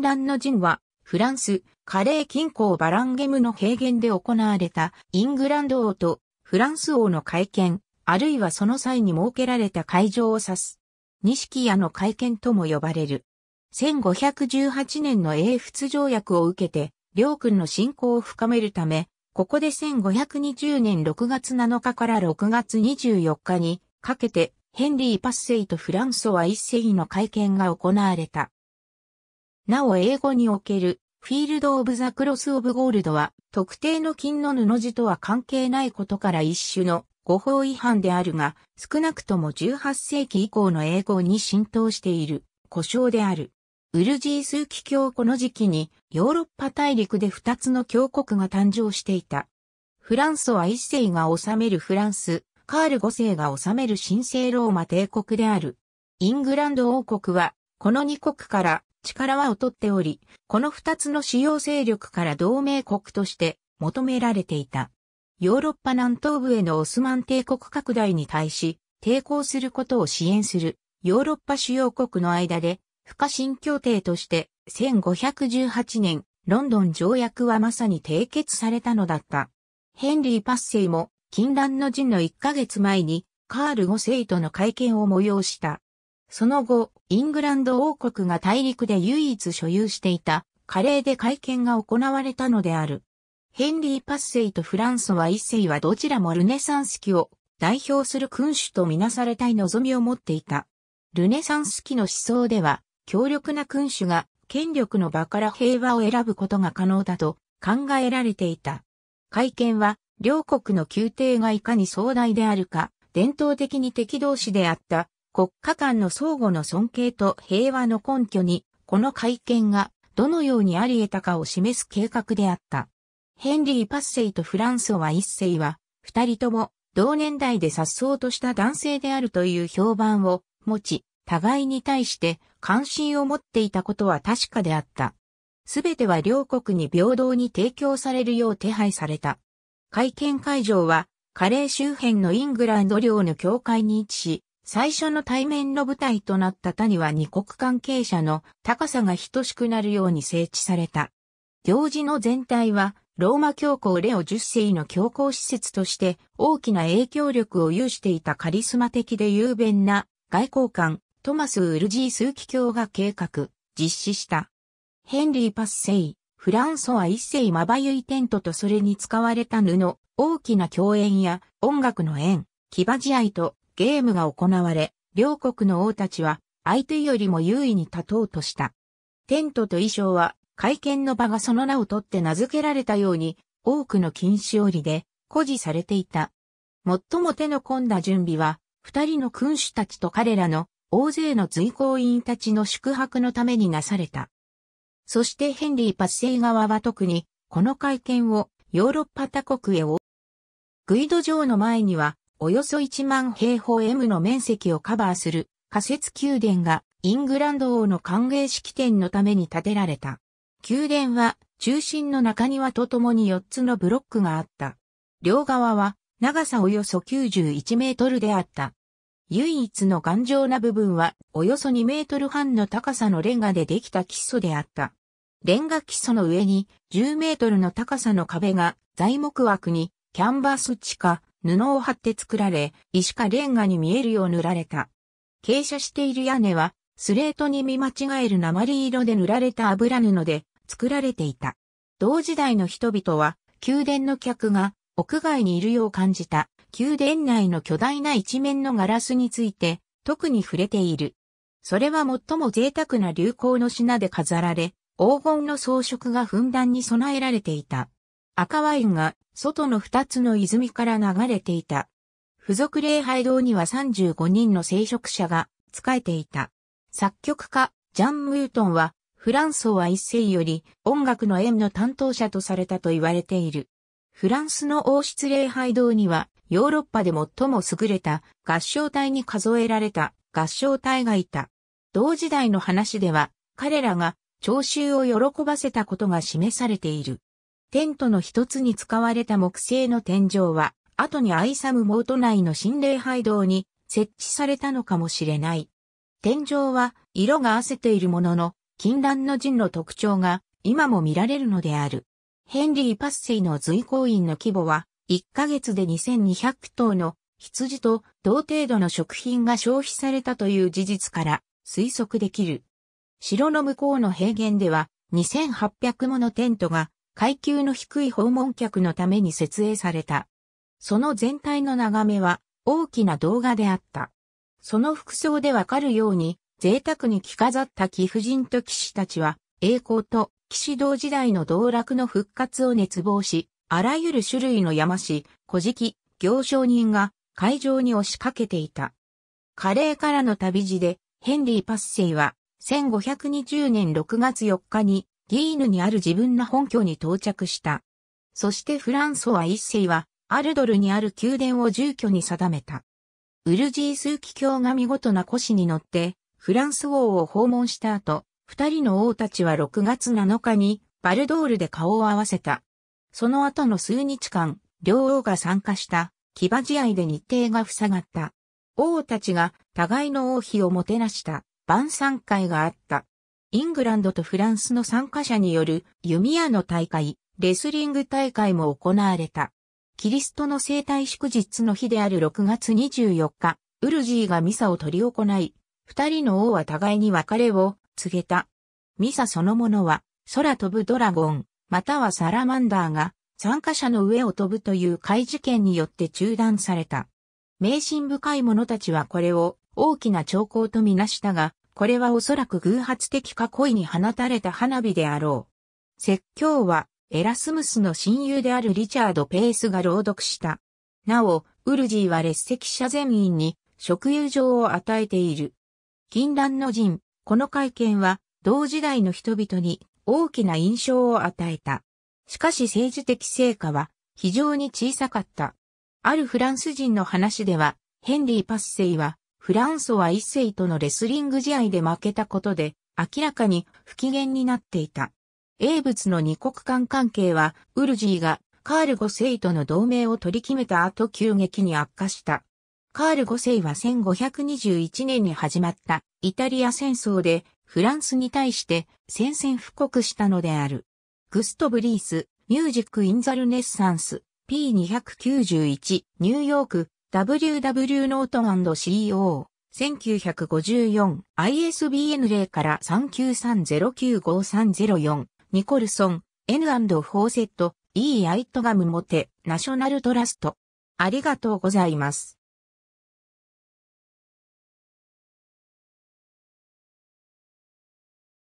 ランの陣は、フランス、カレー近郊バランゲムの平原で行われたイングランド王とフランス王の会見、あるいはその際に設けられた会場を指す。錦屋の会見とも呼ばれる。1518年の英仏条約を受けて、両君の信仰を深めるため、ここで1520年6月7日から6月24日にかけて、ヘンリー・パッセイとフランソワ一世の会見が行われた。なお英語におけるフィールド・オブ・ザ・クロス・オブ・ゴールドは特定の金の布地とは関係ないことから一種の誤報違反であるが少なくとも18世紀以降の英語に浸透している故障である。ウルジー数奇教この時期にヨーロッパ大陸で2つの教国が誕生していた。フランソは一世が治めるフランス、カール5世が治める神聖ローマ帝国である。イングランド王国はこの2国から力は劣っており、この二つの主要勢力から同盟国として求められていた。ヨーロッパ南東部へのオスマン帝国拡大に対し、抵抗することを支援するヨーロッパ主要国の間で、不可侵協定として1518年、ロンドン条約はまさに締結されたのだった。ヘンリー・パッセイも、禁断の陣の1ヶ月前に、カール5世との会見を催した。その後、イングランド王国が大陸で唯一所有していた、カレーで会見が行われたのである。ヘンリー・パッセイとフランソワ一世はどちらもルネサンス期を代表する君主とみなされたい望みを持っていた。ルネサンス期の思想では、強力な君主が権力の場から平和を選ぶことが可能だと考えられていた。会見は、両国の宮廷がいかに壮大であるか、伝統的に敵同士であった国家間の相互の尊敬と平和の根拠に、この会見がどのようにあり得たかを示す計画であった。ヘンリー・パッセイとフランソワ一世は、二人とも同年代で殺爽とした男性であるという評判を持ち、互いに対して関心を持っていたことは確かであった。すべては両国に平等に提供されるよう手配された。会見会場は、カレー周辺のイングランド領の境界に位置し、最初の対面の舞台となった谷は二国関係者の高さが等しくなるように整地された。行事の全体は、ローマ教皇レオ10世の教皇施設として大きな影響力を有していたカリスマ的で雄弁な外交官トマス・ウルジーーキ教が計画、実施した。ヘンリー・パスセイ、フランソワ一世まばゆいテントとそれに使われた布、大きな共演や音楽の縁、騎馬試合とゲームが行われ、両国の王たちは相手よりも優位に立とうとした。テントと衣装は会見の場がその名を取って名付けられたように多くの止折織で誇示されていた。最も手の込んだ準備は二人の君主たちと彼らの大勢の随行員たちの宿泊のためになされた。そしてヘンリー八イ側は特にこの会見をヨーロッパ他国へを。グイド城の前にはおよそ1万平方 M の面積をカバーする仮設宮殿がイングランド王の歓迎式典のために建てられた。宮殿は中心の中庭とともに4つのブロックがあった。両側は長さおよそ91メートルであった。唯一の頑丈な部分はおよそ2メートル半の高さのレンガでできた基礎であった。レンガ基礎の上に10メートルの高さの壁が材木枠にキャンバス地下布を張って作られ、石かレンガに見えるよう塗られた。傾斜している屋根は、スレートに見間違える鉛色で塗られた油布で作られていた。同時代の人々は、宮殿の客が屋外にいるよう感じた、宮殿内の巨大な一面のガラスについて、特に触れている。それは最も贅沢な流行の品で飾られ、黄金の装飾がふんだんに備えられていた。赤ワインが外の二つの泉から流れていた。付属礼拝堂には35人の聖職者が仕えていた。作曲家、ジャン・ムートンは、フランソワ一世より音楽の縁の担当者とされたと言われている。フランスの王室礼拝堂には、ヨーロッパで最も優れた合唱隊に数えられた合唱隊がいた。同時代の話では、彼らが聴衆を喜ばせたことが示されている。テントの一つに使われた木製の天井は、後にアイサムモート内の心霊廃道に設置されたのかもしれない。天井は色が褪せているものの、禁断の陣の特徴が今も見られるのである。ヘンリー・パッセイの随行員の規模は、1ヶ月で2200頭の羊と同程度の食品が消費されたという事実から推測できる。城の向こうの平原では2800ものテントが階級の低い訪問客のために設営された。その全体の眺めは大きな動画であった。その服装でわかるように、贅沢に着飾った貴婦人と騎士たちは、栄光と騎士道時代の道楽の復活を熱望し、あらゆる種類の山師、古事記、行商人が会場に押しかけていた。カレーからの旅路で、ヘンリー・パッセイは、1520年6月4日にギーヌにある自分の本拠に到着した。そしてフランソワ一世は、アルドルにある宮殿を住居に定めた。ウルジー数奇教が見事な古紙に乗って、フランス王を訪問した後、二人の王たちは6月7日に、バルドールで顔を合わせた。その後の数日間、両王が参加した、騎馬試合で日程が塞がった。王たちが互いの王妃をもてなした晩餐会があった。イングランドとフランスの参加者による弓矢の大会、レスリング大会も行われた。キリストの生体祝日の日である6月24日、ウルジーがミサを取り行い、二人の王は互いに別れを告げた。ミサそのものは、空飛ぶドラゴン、またはサラマンダーが、参加者の上を飛ぶという怪事件によって中断された。迷信深い者たちはこれを大きな兆候とみなしたが、これはおそらく偶発的か故意に放たれた花火であろう。説教は、エラスムスの親友であるリチャード・ペースが朗読した。なお、ウルジーは列席者全員に、職友状を与えている。禁断の陣、この会見は、同時代の人々に大きな印象を与えた。しかし政治的成果は非常に小さかった。あるフランス人の話では、ヘンリー・パッセイはフランソは一世とのレスリング試合で負けたことで、明らかに不機嫌になっていた。英仏の二国間関係は、ウルジーがカール5世との同盟を取り決めた後急激に悪化した。カール5世は1521年に始まったイタリア戦争でフランスに対して宣戦布告したのである。グストブ・リース、ミュージック・イン・ザ・ルネッサンス、P291、ニューヨーク、WW ノート &CO、1954、ISBN 0から39309534 0、ニコルソン、N& フォーセット、E. アイトガムモテ、ナショナルトラスト。ありがとうございます。